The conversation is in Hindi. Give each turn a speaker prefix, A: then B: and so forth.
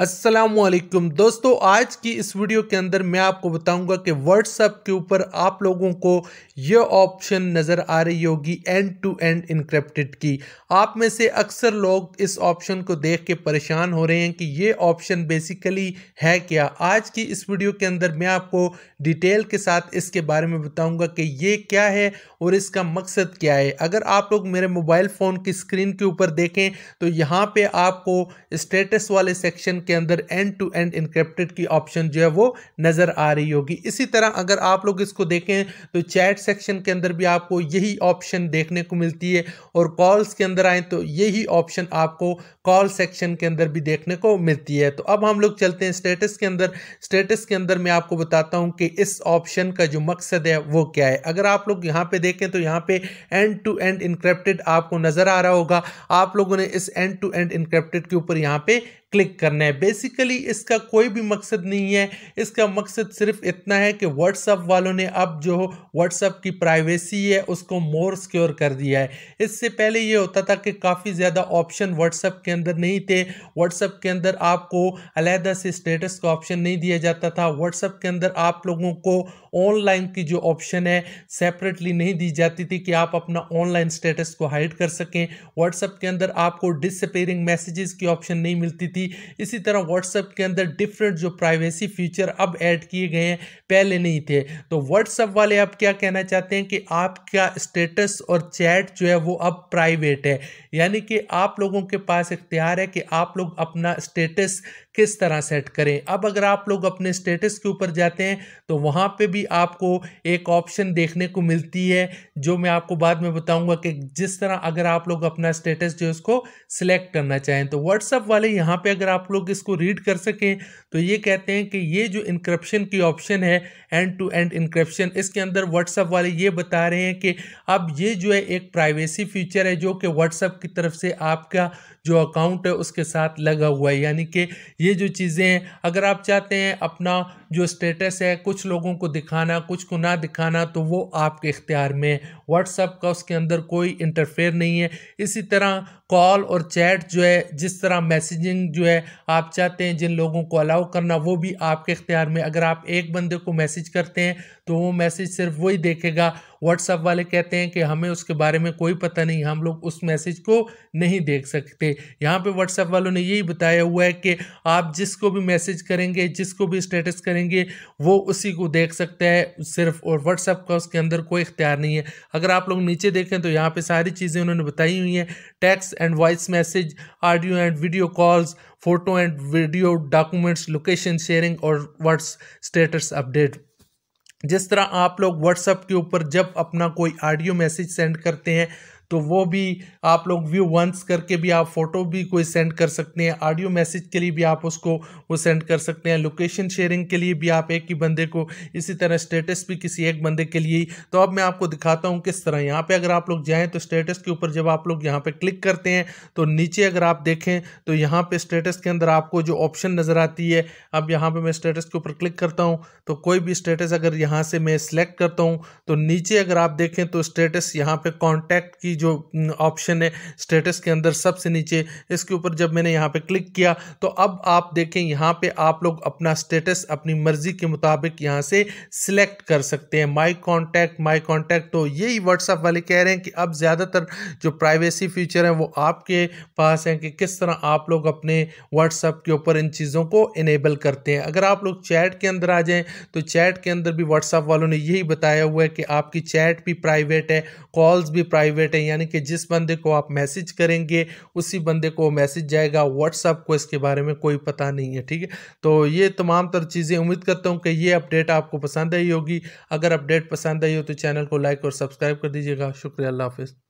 A: असलकम दोस्तों आज की इस वीडियो के अंदर मैं आपको बताऊंगा कि व्हाट्सएप के ऊपर आप लोगों को यह ऑप्शन नज़र आ रही होगी एंड टू एंड इनक्रिप्टेड की आप में से अक्सर लोग इस ऑप्शन को देख के परेशान हो रहे हैं कि ये ऑप्शन बेसिकली है क्या आज की इस वीडियो के अंदर मैं आपको डिटेल के साथ इसके बारे में बताऊँगा कि ये क्या है और इसका मकसद क्या है अगर आप लोग मेरे मोबाइल फ़ोन की स्क्रीन के ऊपर देखें तो यहाँ पर आपको स्टेटस वाले सेक्शन के अंदर एंड टू एंड इनक्रिप्टेड की ऑप्शन जो है वो नज़र आ रही होगी इसी तरह अगर आप लोग इसको देखें तो चैट सेक्शन के अंदर भी आपको यही ऑप्शन देखने को मिलती है और कॉल्स के अंदर आए तो यही ऑप्शन आपको कॉल सेक्शन के अंदर भी देखने को मिलती है तो अब हम लोग चलते हैं स्टेटस के अंदर स्टेटस के अंदर मैं आपको बताता हूँ कि इस ऑप्शन का जो मकसद है वो क्या है अगर आप लोग यहाँ पर देखें तो यहाँ पर एंड टू एंड इंक्रिप्टेड आपको नज़र आ रहा होगा आप लोगों ने इस एंड टू एंड इंक्रिप्टेड के ऊपर यहाँ पे क्लिक करना है बेसिकली इसका कोई भी मकसद नहीं है इसका मकसद सिर्फ इतना है कि व्हाट्सअप वालों ने अब जो व्हाट्सअप की प्राइवेसी है उसको मोर सिक्योर कर दिया है इससे पहले ये होता था कि काफ़ी ज़्यादा ऑप्शन व्हाट्सअप के अंदर नहीं थे व्हाट्सअप के अंदर आपको अलहदा से स्टेटस का ऑप्शन नहीं दिया जाता था व्हाट्सअप के अंदर आप लोगों को ऑनलाइन की जो ऑप्शन है सेपरेटली नहीं दी जाती थी कि आप अपना ऑनलाइन स्टेटस को हाइड कर सकें व्हाट्सएप के अंदर आपको डिसअपेयरिंग मैसेजेस की ऑप्शन नहीं मिलती थी इसी तरह व्हाट्सएप के अंदर डिफरेंट जो प्राइवेसी फीचर अब ऐड किए गए हैं पहले नहीं थे तो व्हाट्सएप वाले अब क्या कहना चाहते हैं कि आपका स्टेटस और चैट जो है वो अब प्राइवेट है यानी कि आप लोगों के पास इख्तियार है कि आप लोग अपना स्टेटस किस तरह सेट करें अब अगर आप लोग अपने स्टेटस के ऊपर जाते हैं तो वहाँ पे भी भी आपको एक ऑप्शन देखने को मिलती है जो मैं आपको बाद में बताऊंगा कि जिस तरह अगर आप लोग अपना स्टेटस जो उसको सिलेक्ट करना चाहें तो व्हाट्सअप वाले यहाँ पे अगर आप लोग इसको रीड कर सकें तो ये कहते हैं कि ये जो इंक्रप्शन की ऑप्शन है एंड टू एंड इंक्रप्शन इसके अंदर व्हाट्सअप वाले ये बता रहे हैं कि अब ये जो है एक प्राइवेसी फीचर है जो कि व्हाट्सअप की तरफ से आपका जो अकाउंट है उसके साथ लगा हुआ है यानी कि ये जो चीज़ें हैं अगर आप चाहते हैं अपना जो स्टेटस है कुछ लोगों को दिखाना कुछ को ना दिखाना तो वो आपके इख्तियार में व्हाट्सअप का उसके अंदर कोई इंटरफेयर नहीं है इसी तरह कॉल और चैट जो है जिस तरह मैसेजिंग जो है आप चाहते हैं जिन लोगों को अलाउ करना वो भी आपके इख्तियार में अगर आप एक बंदे को मैसेज करते हैं तो वो मैसेज सिर्फ वही देखेगा व्हाट्सअप वाले कहते हैं कि हमें उसके बारे में कोई पता नहीं हम लोग उस मैसेज को नहीं देख सकते यहाँ पे व्हाट्सअप वालों ने यही बताया हुआ है कि आप जिसको भी मैसेज करेंगे जिसको भी स्टेटस करेंगे वो उसी को देख सकता है सिर्फ और व्हाट्सअप का उसके अंदर कोई इख्तियार नहीं है अगर आप लोग नीचे देखें तो यहाँ पर सारी चीज़ें उन्होंने बताई हुई हैं text and voice message audio and video calls photo and video documents location sharing और व्हाट्स स्टेटस अपडेट जिस तरह आप लोग व्हाट्सएप के ऊपर जब अपना कोई ऑडियो मैसेज सेंड करते हैं तो वो भी आप लोग व्यू वंस करके भी आप फ़ोटो भी कोई सेंड कर सकते हैं ऑडियो मैसेज के लिए भी आप उसको वो सेंड कर सकते हैं लोकेशन शेयरिंग के लिए भी आप एक ही बंदे को इसी तरह स्टेटस भी किसी एक बंदे के लिए तो अब मैं आपको दिखाता हूँ किस तरह यहाँ पर अगर आप लोग जाएँ तो स्टेटस के ऊपर जब आप लोग यहाँ पर क्लिक करते हैं तो नीचे अगर आप देखें तो यहाँ पर स्टेटस के अंदर आपको जो ऑप्शन नज़र आती है अब यहाँ पर मैं स्टेटस के ऊपर क्लिक करता हूँ तो कोई भी स्टेटस अगर यहाँ से मैं सिलेक्ट करता हूँ तो नीचे अगर आप देखें तो स्टेटस यहाँ पर कॉन्टैक्ट की जो ऑप्शन है स्टेटस के अंदर सबसे नीचे इसके ऊपर जब मैंने यहाँ पे क्लिक किया तो अब आप देखें यहाँ पे आप लोग अपना स्टेटस अपनी मर्जी के मुताबिक यहाँ से सिलेक्ट कर सकते हैं माई कॉन्टैक्ट माई कॉन्टैक्ट तो यही व्हाट्सअप वाले कह रहे हैं कि अब ज़्यादातर जो प्राइवेसी फीचर हैं वो आपके पास हैं कि किस तरह आप लोग अपने व्हाट्सअप के ऊपर इन चीज़ों को इनेबल करते हैं अगर आप लोग चैट के अंदर आ जाएँ तो चैट के अंदर भी व्हाट्सअप वालों ने यही बताया हुआ है कि आपकी चैट भी प्राइवेट है कॉल्स भी प्राइवेट है यानी कि जिस बंदे को आप मैसेज करेंगे उसी बंदे को मैसेज जाएगा व्हाट्सअप को इसके बारे में कोई पता नहीं है ठीक है तो ये तमाम तर चीज़ें उम्मीद करता हूँ कि ये अपडेट आपको पसंद आई होगी अगर अपडेट पसंद आई हो तो चैनल को लाइक और सब्सक्राइब कर दीजिएगा शुक्रिया अल्लाह हाफिज़